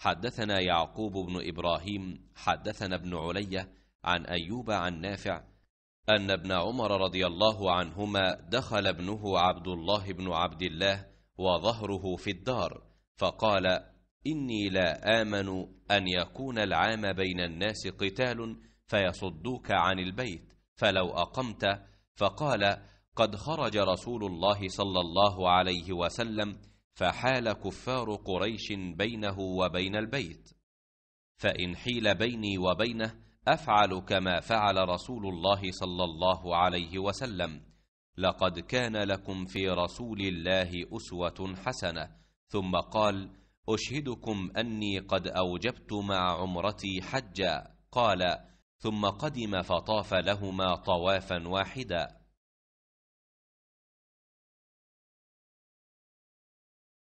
حدثنا يعقوب بن إبراهيم حدثنا ابن علية عن أيوب عن نافع أن ابن عمر رضي الله عنهما دخل ابنه عبد الله بن عبد الله وظهره في الدار فقال إني لا آمن أن يكون العام بين الناس قتال فيصدوك عن البيت فلو أقمت فقال قد خرج رسول الله صلى الله عليه وسلم فحال كفار قريش بينه وبين البيت فان حيل بيني وبينه افعل كما فعل رسول الله صلى الله عليه وسلم لقد كان لكم في رسول الله اسوه حسنه ثم قال اشهدكم اني قد اوجبت مع عمرتي حجا قال ثم قدم فطاف لهما طوافا واحدا